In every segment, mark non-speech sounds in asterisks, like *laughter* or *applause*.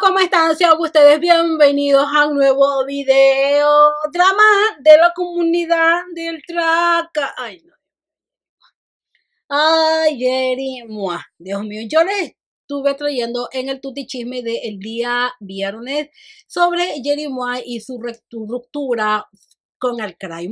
¿cómo están? Sean ustedes bienvenidos a un nuevo video drama de la comunidad del Traca. Ay, no. Ay, Yerimua. Dios mío, yo les estuve trayendo en el tuti chisme del día viernes sobre Jerry y su ruptura con Cry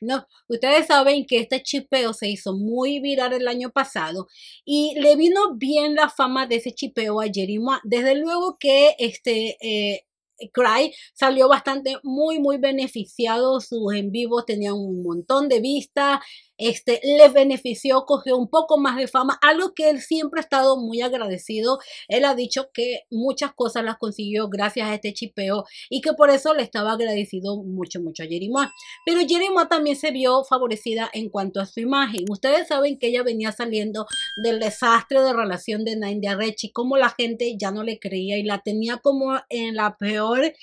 No, ustedes saben que este chipeo se hizo muy viral el año pasado y le vino bien la fama de ese chipeo a Jerry Desde luego que este eh, Cry salió bastante muy muy beneficiado, sus en vivos tenían un montón de vistas, este, le benefició, cogió un poco más de fama, algo que él siempre ha estado muy agradecido. Él ha dicho que muchas cosas las consiguió gracias a este chipeo y que por eso le estaba agradecido mucho, mucho a Jerimoa. Pero Jerimoa también se vio favorecida en cuanto a su imagen. Ustedes saben que ella venía saliendo del desastre de relación de de y como la gente ya no le creía y la tenía como en la peor eh,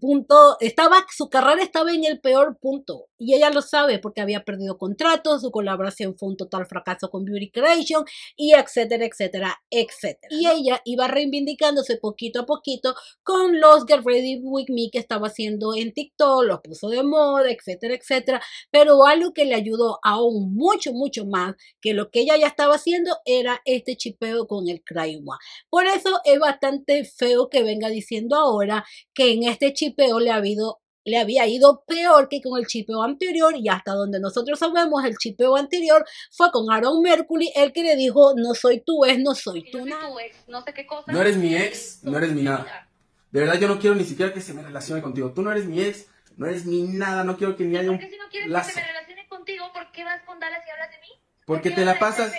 punto, estaba, su carrera estaba en el peor punto y ella lo sabe porque había perdido contratos, su colaboración fue un total fracaso con Beauty Creation y etcétera, etcétera, etcétera. Y ella iba reivindicándose poquito a poquito con los Get Ready With Me que estaba haciendo en TikTok, los puso de moda, etcétera, etcétera. Pero algo que le ayudó aún mucho, mucho más que lo que ella ya estaba haciendo era este chipeo con el One. Por eso es bastante feo que venga diciendo ahora que en este chipeo le ha habido le había ido peor que con el chipeo anterior y hasta donde nosotros sabemos el chipeo anterior fue con Aaron Mercury, el que le dijo no soy tu ex, no soy tu no nada. no sé qué cosa. No eres mi ex, no eres mi nada. De verdad yo no quiero ni siquiera que se me relacione contigo. Tú no eres mi ex, no eres mi nada, no quiero que ni haya un si no quieres que se me relacione contigo, ¿por qué vas con y hablas de mí? Porque qué te la pasas.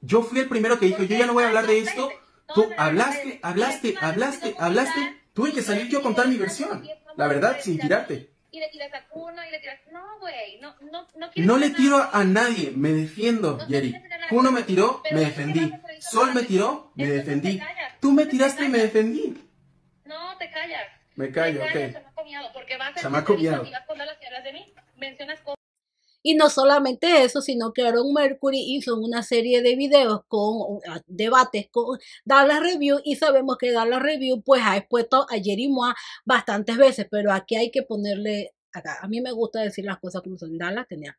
Yo fui el primero que dijo, yo ya no voy a hablar de esto. Tú hablaste, hablaste, hablaste, hablaste. Tuve que salir yo a contar mi versión la verdad, sin tirarte. Y le tiras a Kuno y le tiras... No, güey, no, no, no No le tiro a nadie, me defiendo, Jerry. Kuno me tiró, me defendí. Sol me tiró, me defendí. Tú me tiraste y me defendí. No, te callas. Me callo, ok. Se me ha miado. Porque vas a las señoras de mí, mencionas cosas. Y no solamente eso, sino que Aaron Mercury hizo una serie de videos con ah, debates con Dallas Review y sabemos que Dallas Review pues ha expuesto a Jerry bastantes veces, pero aquí hay que ponerle acá. A mí me gusta decir las cosas como son. Dallas tenía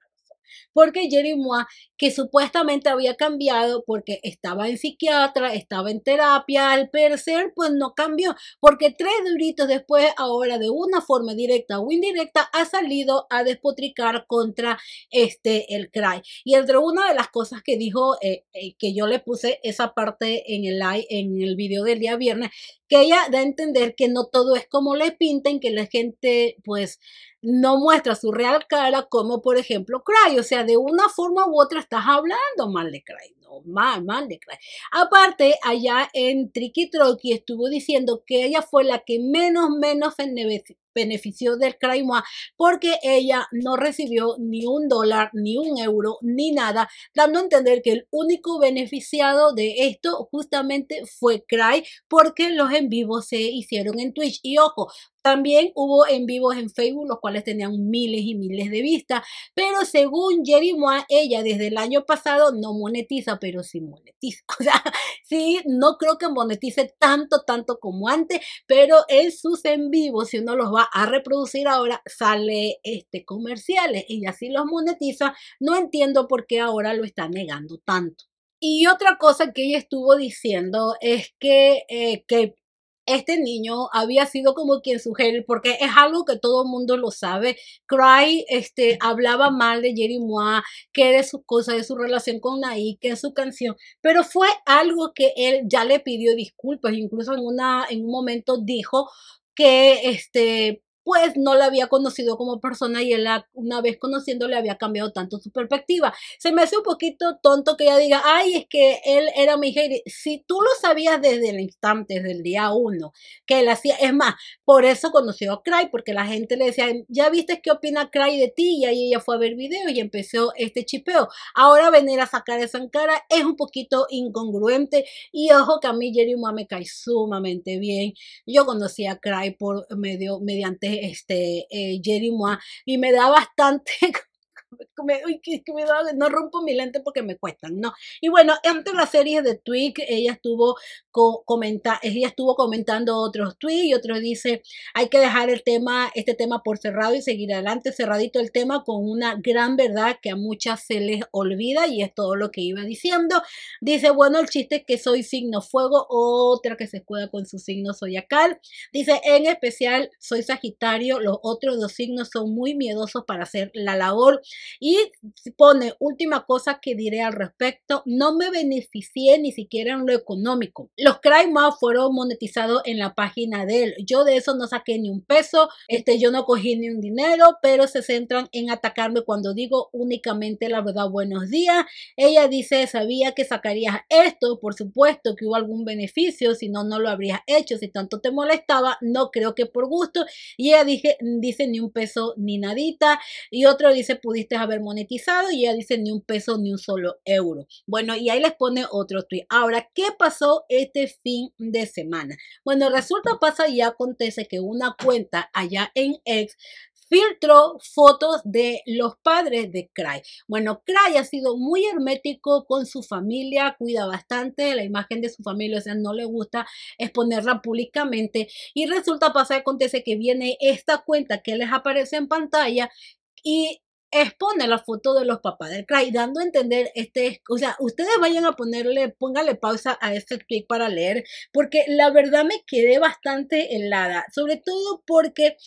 porque Jerry Mois, que supuestamente había cambiado porque estaba en psiquiatra, estaba en terapia, al parecer pues no cambió, porque tres duritos después, ahora de una forma directa o indirecta, ha salido a despotricar contra este el Cry. Y entre una de las cosas que dijo, eh, eh, que yo le puse esa parte en el en el video del día viernes, que ella da a entender que no todo es como le pintan, que la gente pues no muestra su real cara como por ejemplo Cry, o sea, de una forma u otra estás hablando mal de Cry, no mal, mal de Cry. Aparte, allá en Tricky Trocky estuvo diciendo que ella fue la que menos, menos benefició del Crymoa, porque ella no recibió ni un dólar, ni un euro, ni nada, dando a entender que el único beneficiado de esto justamente fue Cry porque los en vivo se hicieron en Twitch. Y ojo, también hubo en vivos en Facebook, los cuales tenían miles y miles de vistas, pero según Jerry ella desde el año pasado no monetiza, pero sí monetiza. *laughs* O sea, sí, no creo que monetice tanto, tanto como antes, pero en sus en vivos, si uno los va a reproducir ahora, sale este comerciales y así los monetiza. No entiendo por qué ahora lo está negando tanto. Y otra cosa que ella estuvo diciendo es que, eh, que este niño había sido como quien sugiere, porque es algo que todo el mundo lo sabe. Cry este, *laughs* hablaba mal de Jerry Mois, que de sus cosas, de su relación con Nai, que es su canción, pero fue algo que él ya le pidió disculpas, incluso en, una, en un momento dijo que este pues no la había conocido como persona y él una vez conociéndole había cambiado tanto su perspectiva. Se me hace un poquito tonto que ella diga, ay, es que él era mi Jerry Si tú lo sabías desde el instante, desde el día uno, que él hacía, es más, por eso conoció a Cry, porque la gente le decía, ya viste qué opina Cry de ti, y ahí ella fue a ver videos y empezó este chipeo. Ahora venir a sacar esa cara es un poquito incongruente y ojo que a mí Jerry me cae sumamente bien. Yo conocí a Cry por medio, mediante este, eh, Jerry y me da bastante *laughs* no rompo mi lente porque me cuestan, no. Y bueno, entre las series de Tweets, ella estuvo, ella estuvo comentando otros tweets y otros dice, hay que dejar el tema, este tema por cerrado y seguir adelante, cerradito el tema con una gran verdad que a muchas se les olvida y es todo lo que iba diciendo. Dice, bueno, el chiste es que soy signo fuego, otra que se escuda con su signo zodiacal. Dice, en especial soy Sagitario, los otros dos signos son muy miedosos para hacer la labor. Y pone última cosa que diré al respecto, no me beneficié ni siquiera en lo económico. Los Cry fueron monetizados en la página de él. Yo de eso no saqué ni un peso, este, yo no cogí ni un dinero, pero se centran en atacarme cuando digo únicamente la verdad buenos días. Ella dice, sabía que sacarías esto, por supuesto que hubo algún beneficio, si no, no lo habrías hecho, si tanto te molestaba, no creo que por gusto. Y ella dice dice ni un peso ni nadita. Y otro dice, pudiste haber monetizado y ya dice ni un peso ni un solo euro. Bueno, y ahí les pone otro tweet. Ahora, ¿qué pasó este fin de semana? Bueno, resulta, pasa y acontece que una cuenta allá en X filtró fotos de los padres de Cry. Bueno, Cry ha sido muy hermético con su familia, cuida bastante la imagen de su familia, o sea, no le gusta exponerla públicamente. Y resulta, pasa, acontece que viene esta cuenta que les aparece en pantalla y expone la foto de los papás del Cray, dando a entender este, o sea, ustedes vayan a ponerle, póngale pausa a este tweet para leer, porque la verdad me quedé bastante helada, sobre todo porque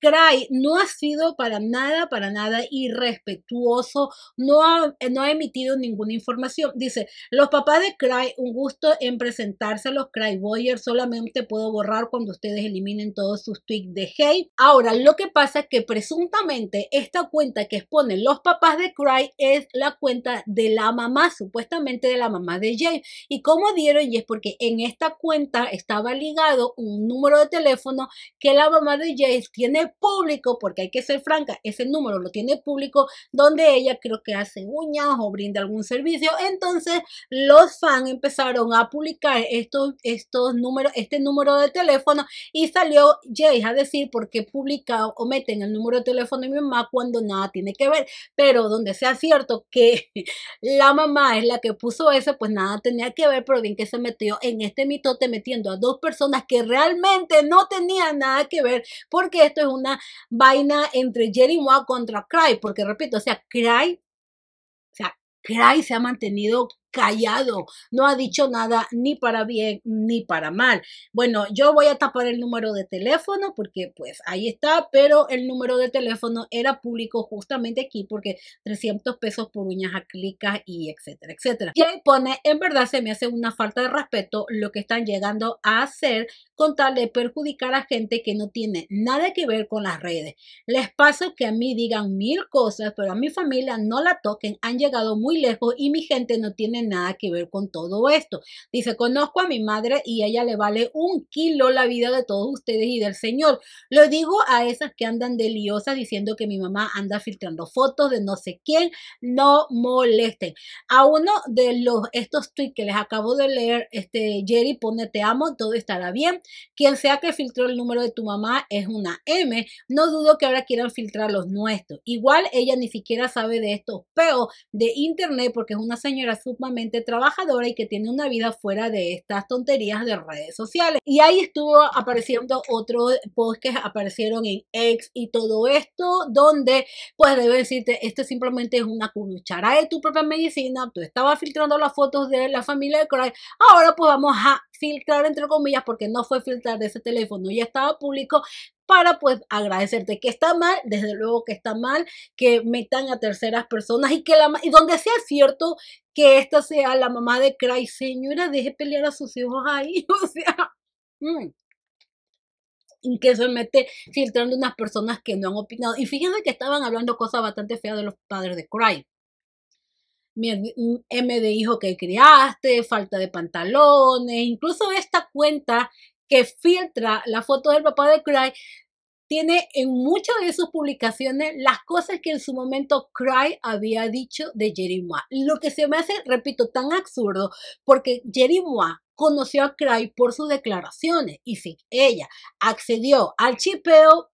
Cry no ha sido para nada, para nada irrespetuoso, no ha, eh, no ha emitido ninguna información. Dice, los papás de Cry, un gusto en presentarse a los Cry Boyers, solamente puedo borrar cuando ustedes eliminen todos sus tweets de hate. Ahora, lo que pasa es que presuntamente esta cuenta que exponen los papás de Cry es la cuenta de la mamá, supuestamente de la mamá de Jay. Y cómo dieron, y es porque en esta cuenta estaba ligado un número de teléfono que la mamá de Jay tiene público, porque hay que ser franca, ese número lo tiene público, donde ella creo que hace uñas o brinda algún servicio. Entonces los fans empezaron a publicar estos, estos números, este número de teléfono y salió Jay a decir por qué publica o meten el número de teléfono de mi mamá cuando nada tiene que ver. Pero donde sea cierto que *laughs* la mamá es la que puso eso, pues nada tenía que ver, pero bien que se metió en este mitote metiendo a dos personas que realmente no tenían nada que ver, porque esto es un una vaina entre Jerry Moa contra Cry, porque repito, o sea, Cry, o sea, Cry se ha mantenido callado, no ha dicho nada ni para bien ni para mal. Bueno, yo voy a tapar el número de teléfono porque pues ahí está, pero el número de teléfono era público justamente aquí porque 300 pesos por uñas a clicas y etcétera, etcétera. Y ahí pone, en verdad se me hace una falta de respeto lo que están llegando a hacer con tal de perjudicar a gente que no tiene nada que ver con las redes. Les paso que a mí digan mil cosas, pero a mi familia no la toquen, han llegado muy lejos y mi gente no tiene nada que ver con todo esto. Dice, conozco a mi madre y ella le vale un kilo la vida de todos ustedes y del Señor. Lo digo a esas que andan deliosas diciendo que mi mamá anda filtrando fotos de no sé quién, no molesten. A uno de los, estos tweets que les acabo de leer, este Jerry pone te amo, todo estará bien. Quien sea que filtró el número de tu mamá es una M. No dudo que ahora quieran filtrar los nuestros. Igual ella ni siquiera sabe de estos peos de internet porque es una señora suma trabajadora y que tiene una vida fuera de estas tonterías de redes sociales. Y ahí estuvo apareciendo otros post que aparecieron en X y todo esto, donde pues debo decirte, esto simplemente es una cuchara de tu propia medicina, tú estabas filtrando las fotos de la familia de Craig. ahora pues vamos a filtrar entre comillas porque no fue filtrar de ese teléfono, y estaba público para pues agradecerte que está mal, desde luego que está mal, que metan a terceras personas y que la donde sea cierto que esta sea la mamá de Cry, señora, deje pelear a sus hijos ahí, *laughs* o sea, mm. Y que se mete filtrando unas personas que no han opinado. Y fíjense que estaban hablando cosas bastante feas de los padres de Cry. M de hijo que criaste, falta de pantalones, incluso esta cuenta que filtra la foto del papá de Cry tiene en muchas de sus publicaciones las cosas que en su momento Cry había dicho de Jerry Lo que se me hace, repito, tan absurdo, porque Jerry conoció a Cry por sus declaraciones y si ella accedió al chipeo,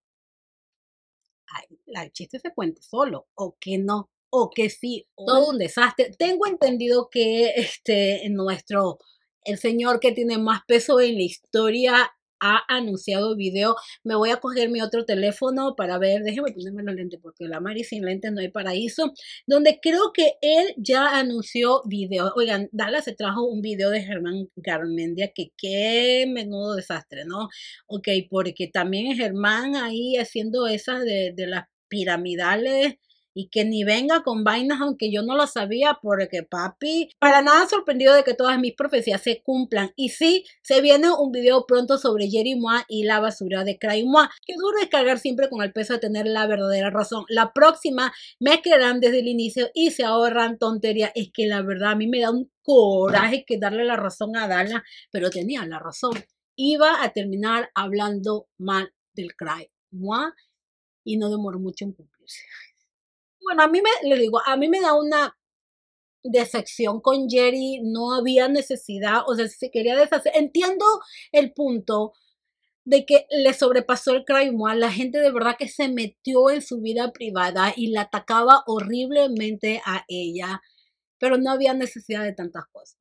el chiste se cuenta solo o que no o que sí, todo un desastre. Tengo entendido que este nuestro el señor que tiene más peso en la historia ha anunciado video. Me voy a coger mi otro teléfono para ver, déjeme ponerme los lentes porque la Mari sin lentes no hay paraíso, donde creo que él ya anunció video. Oigan, Dala se trajo un video de Germán Garmendia que qué menudo desastre, ¿no? Ok, porque también Germán ahí haciendo esas de, de las piramidales y que ni venga con vainas aunque yo no lo sabía porque papi, para nada sorprendido de que todas mis profecías se cumplan. Y sí, se viene un video pronto sobre Jerry Moa y la basura de Cry Moa que duro descargar siempre con el peso de tener la verdadera razón. La próxima me creerán desde el inicio y se ahorran tonterías. Es que la verdad a mí me da un coraje que darle la razón a Dana, pero tenía la razón. Iba a terminar hablando mal del Cry Moa y no demoró mucho en cumplirse bueno, a mí me, le digo, a mí me da una decepción con Jerry, no había necesidad, o sea, si quería deshacer, entiendo el punto de que le sobrepasó el crime a la gente de verdad que se metió en su vida privada y la atacaba horriblemente a ella, pero no había necesidad de tantas cosas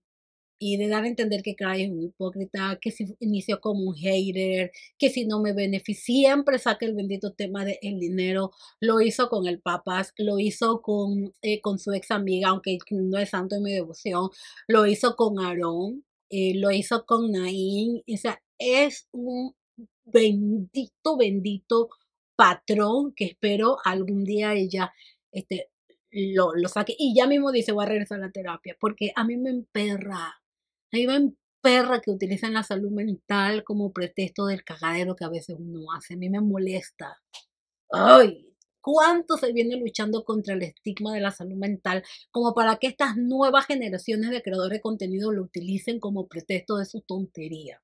y de dar a entender que Cry es un hipócrita, que si inició como un hater, que si no me beneficia, siempre pues saque el bendito tema del dinero. Lo hizo con el Papas, lo hizo con, eh, con su ex amiga, aunque no es santo en mi devoción, lo hizo con Aarón, eh, lo hizo con Naín. O sea, es un bendito, bendito patrón que espero algún día ella este, lo, lo saque. Y ya mismo dice, voy a regresar a la terapia, porque a mí me emperra Ahí ven perra que utilizan la salud mental como pretexto del cagadero que a veces uno hace. A mí me molesta. ¡Ay! ¿Cuánto se viene luchando contra el estigma de la salud mental como para que estas nuevas generaciones de creadores de contenido lo utilicen como pretexto de su tontería?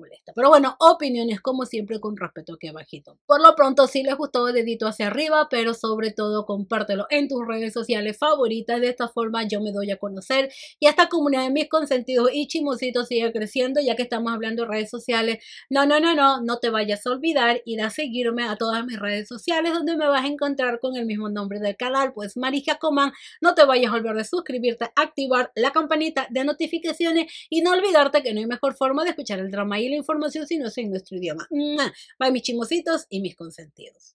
molesta. Pero bueno, opiniones como siempre con respeto aquí abajito. Por lo pronto, si les gustó, dedito hacia arriba, pero sobre todo compártelo en tus redes sociales favoritas. De esta forma yo me doy a conocer y esta comunidad de mis consentidos y chimositos sigue creciendo ya que estamos hablando de redes sociales. No, no, no, no, no te vayas a olvidar ir a seguirme a todas mis redes sociales donde me vas a encontrar con el mismo nombre del canal, pues Marija Coman. No te vayas a olvidar de suscribirte, activar la campanita de notificaciones y no olvidarte que no hay mejor forma de escuchar el drama y la información si no es en nuestro idioma. Mm, ah, mis chimositos y mis consentidos.